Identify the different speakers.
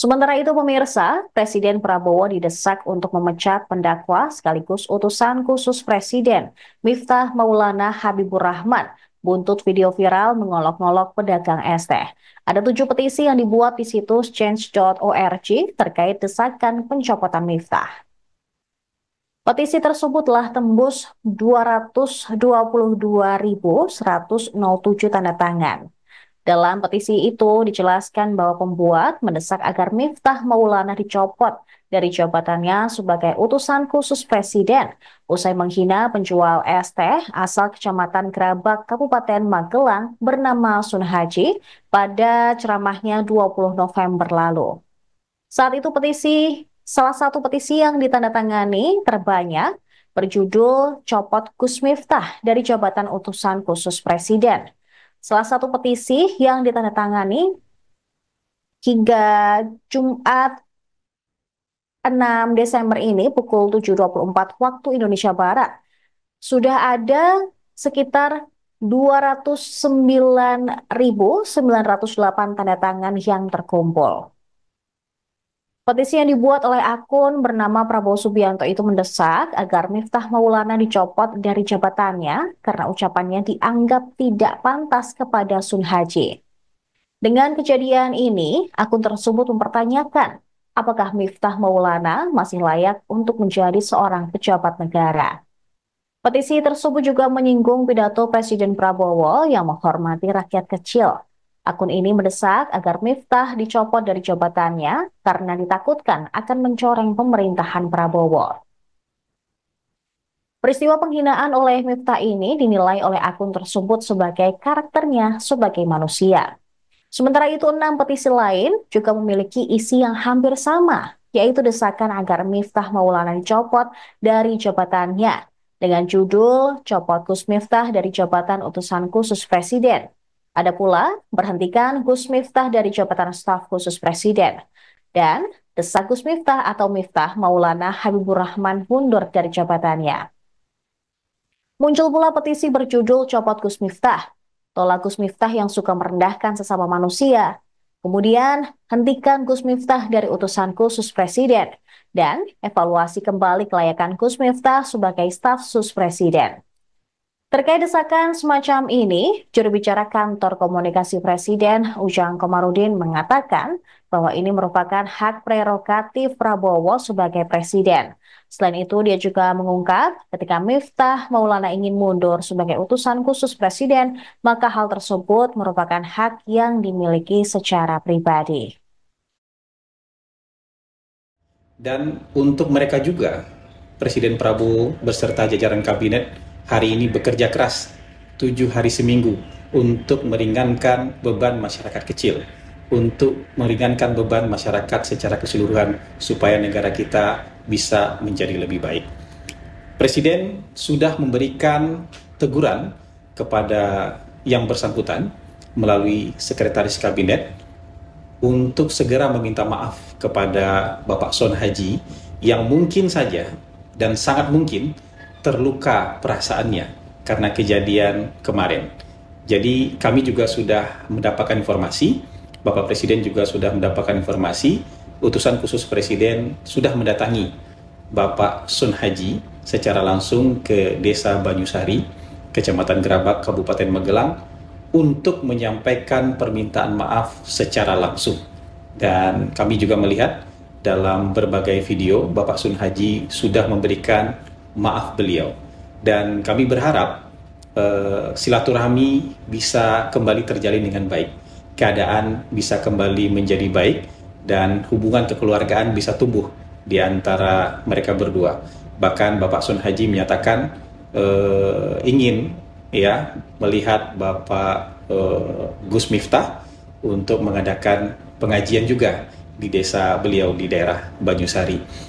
Speaker 1: Sementara itu pemirsa, Presiden Prabowo didesak untuk memecat pendakwa sekaligus utusan khusus Presiden Miftah Maulana Habibur Rahman buntut video viral mengolok olok pedagang es teh. Ada tujuh petisi yang dibuat di situs change.org terkait desakan pencopotan Miftah. Petisi tersebut telah tembus 222.107 tanda tangan. Dalam petisi itu dijelaskan bahwa pembuat mendesak agar Miftah Maulana dicopot dari jabatannya sebagai utusan khusus presiden usai menghina penjual es teh asal Kecamatan Gerabak, Kabupaten Magelang bernama Sun Haji pada ceramahnya 20 November lalu. Saat itu petisi salah satu petisi yang ditandatangani terbanyak berjudul Copot Gus Miftah dari jabatan utusan khusus presiden. Salah satu petisi yang ditandatangani hingga Jumat 6 Desember ini pukul 7.24 waktu Indonesia Barat sudah ada sekitar 209.908 tanda tangan yang terkumpul. Petisi yang dibuat oleh akun bernama Prabowo Subianto itu mendesak agar Miftah Maulana dicopot dari jabatannya karena ucapannya dianggap tidak pantas kepada Sun Haji. Dengan kejadian ini, akun tersebut mempertanyakan apakah Miftah Maulana masih layak untuk menjadi seorang pejabat negara. Petisi tersebut juga menyinggung pidato Presiden Prabowo yang menghormati rakyat kecil Akun ini mendesak agar Miftah dicopot dari jabatannya karena ditakutkan akan mencoreng pemerintahan Prabowo. Peristiwa penghinaan oleh Miftah ini dinilai oleh akun tersebut sebagai karakternya sebagai manusia. Sementara itu enam petisi lain juga memiliki isi yang hampir sama, yaitu desakan agar Miftah Maulana dicopot dari jabatannya dengan judul Copot Gus Miftah dari Jabatan Utusan Khusus Presiden. Ada pula berhentikan Gus Miftah dari jabatan staf khusus presiden. Dan desak Gus Miftah atau Miftah Maulana Habibur Rahman mundur dari jabatannya. Muncul pula petisi berjudul Copot Gus Miftah. Tolak Gus Miftah yang suka merendahkan sesama manusia. Kemudian, hentikan Gus Miftah dari utusan khusus presiden. Dan evaluasi kembali kelayakan Gus Miftah sebagai staf sus presiden. Terkait desakan semacam ini, juru bicara kantor komunikasi Presiden Ujang Komarudin mengatakan bahwa ini merupakan hak prerogatif Prabowo sebagai Presiden. Selain itu, dia juga mengungkap ketika Miftah Maulana ingin mundur sebagai utusan khusus Presiden, maka hal tersebut merupakan hak yang dimiliki secara pribadi.
Speaker 2: Dan untuk mereka juga, Presiden Prabowo beserta jajaran kabinet hari ini bekerja keras tujuh hari seminggu untuk meringankan beban masyarakat kecil, untuk meringankan beban masyarakat secara keseluruhan supaya negara kita bisa menjadi lebih baik. Presiden sudah memberikan teguran kepada yang bersangkutan melalui sekretaris kabinet untuk segera meminta maaf kepada Bapak Son Haji yang mungkin saja dan sangat mungkin terluka perasaannya karena kejadian kemarin. Jadi kami juga sudah mendapatkan informasi, Bapak Presiden juga sudah mendapatkan informasi, utusan khusus Presiden sudah mendatangi Bapak Sun Haji secara langsung ke Desa Banyusari, Kecamatan Gerabak, Kabupaten Magelang, untuk menyampaikan permintaan maaf secara langsung. Dan kami juga melihat dalam berbagai video, Bapak Sun Haji sudah memberikan maaf beliau. Dan kami berharap uh, silaturahmi bisa kembali terjalin dengan baik. Keadaan bisa kembali menjadi baik dan hubungan kekeluargaan bisa tumbuh di antara mereka berdua. Bahkan Bapak Sun Haji menyatakan uh, ingin ya melihat Bapak uh, Gus Miftah untuk mengadakan pengajian juga di desa beliau di daerah Banyusari.